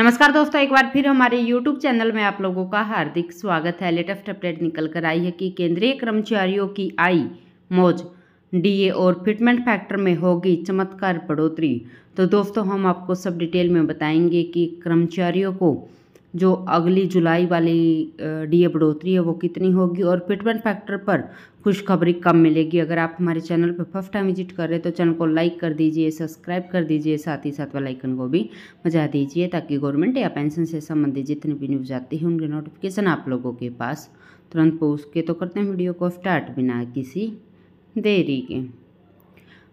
नमस्कार दोस्तों एक बार फिर हमारे YouTube चैनल में आप लोगों का हार्दिक स्वागत है लेटेस्ट अपडेट निकल कर आई है कि केंद्रीय कर्मचारियों की आई मौज डीए और फिटमेंट फैक्टर में होगी चमत्कार बढ़ोतरी तो दोस्तों हम आपको सब डिटेल में बताएंगे कि कर्मचारियों को जो अगली जुलाई वाली डी ए बढ़ोतरी है वो कितनी होगी और फिटमेंट फैक्टर पर खुशखबरी कब मिलेगी अगर आप हमारे चैनल पर फर्स्ट टाइम विजिट कर रहे हैं तो चैनल को लाइक कर दीजिए सब्सक्राइब कर दीजिए साथ ही साथ वालाइकन को भी बजा दीजिए ताकि गवर्नमेंट या पेंशन से संबंधित जितनी भी न्यूज़ आती है उनके नोटिफिकेशन आप लोगों के पास तुरंत पहुँच के तो करते हैं वीडियो को स्टार्ट बिना किसी देरी के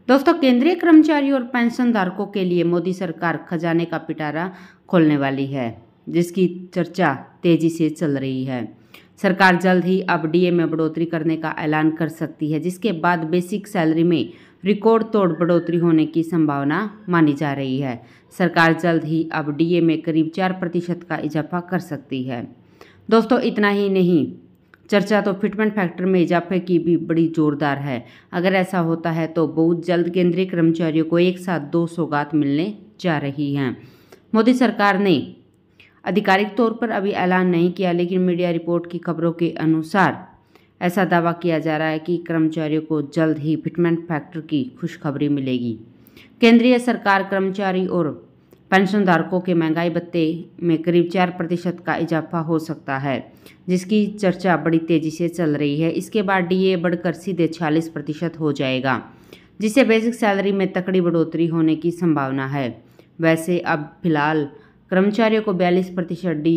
दोस्तों केंद्रीय कर्मचारियों और पेंशन धारकों के लिए मोदी सरकार खजाने का पिटारा खोलने वाली है जिसकी चर्चा तेजी से चल रही है सरकार जल्द ही अब डीए में बढ़ोतरी करने का ऐलान कर सकती है जिसके बाद बेसिक सैलरी में रिकॉर्ड तोड़ बढ़ोतरी होने की संभावना मानी जा रही है सरकार जल्द ही अब डीए में करीब चार प्रतिशत का इजाफा कर सकती है दोस्तों इतना ही नहीं चर्चा तो फिटमेंट फैक्टर में इजाफे की भी बड़ी जोरदार है अगर ऐसा होता है तो बहुत जल्द केंद्रीय कर्मचारियों को एक साथ दो सौगात मिलने जा रही हैं मोदी सरकार ने आधिकारिक तौर पर अभी ऐलान नहीं किया लेकिन मीडिया रिपोर्ट की खबरों के अनुसार ऐसा दावा किया जा रहा है कि कर्मचारियों को जल्द ही फिटमेंट फैक्टर की खुशखबरी मिलेगी केंद्रीय सरकार कर्मचारी और पेंशनधारकों के महंगाई भत्ते में करीब चार प्रतिशत का इजाफा हो सकता है जिसकी चर्चा बड़ी तेजी से चल रही है इसके बाद डीए बढ़कर सीधे छियालीस प्रतिशत हो जाएगा जिससे बेसिक सैलरी में तकड़ी बढ़ोतरी होने की संभावना है वैसे अब फिलहाल कर्मचारियों को बयालीस प्रतिशत डी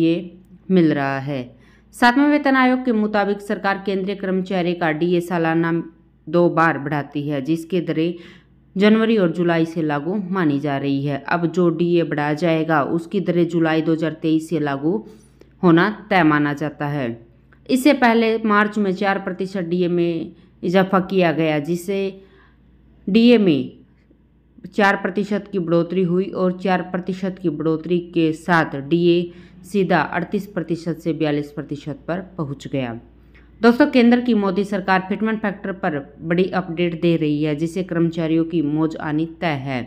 मिल रहा है सातवें वेतन आयोग के मुताबिक सरकार केंद्रीय कर्मचारी का डी सालाना दो बार बढ़ाती है जिसके दरें जनवरी और जुलाई से लागू मानी जा रही है अब जो डीए बढ़ाया जाएगा उसकी दरें जुलाई 2023 से लागू होना तय माना जाता है इससे पहले मार्च में चार प्रतिशत डी में इजाफा किया गया जिसे डीए में चार प्रतिशत की बढ़ोतरी हुई और चार प्रतिशत की बढ़ोतरी के साथ डीए सीधा अड़तीस प्रतिशत से बयालीस प्रतिशत पर पहुंच गया दोस्तों केंद्र की मोदी सरकार फिटमेंट फैक्टर पर बड़ी अपडेट दे रही है जिसे कर्मचारियों की मौज आनी तय है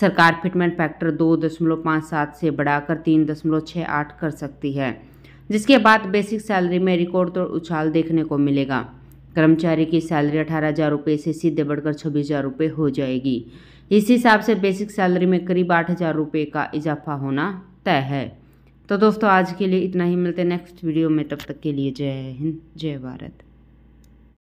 सरकार फिटमेंट फैक्टर दो दशमलव पाँच सात से बढ़ाकर तीन दशमलव छः आठ कर सकती है जिसके बाद बेसिक सैलरी में रिकॉर्ड तोड़ उछाल देखने को मिलेगा कर्मचारी की सैलरी अठारह हज़ार रुपये से सीधे बढ़कर छब्बीस हज़ार रुपये हो जाएगी इस हिसाब से बेसिक सैलरी में करीब आठ हज़ार रुपये का इजाफा होना तय है तो दोस्तों आज के लिए इतना ही मिलते हैं नेक्स्ट वीडियो में तब तक के लिए जय हिंद जय भारत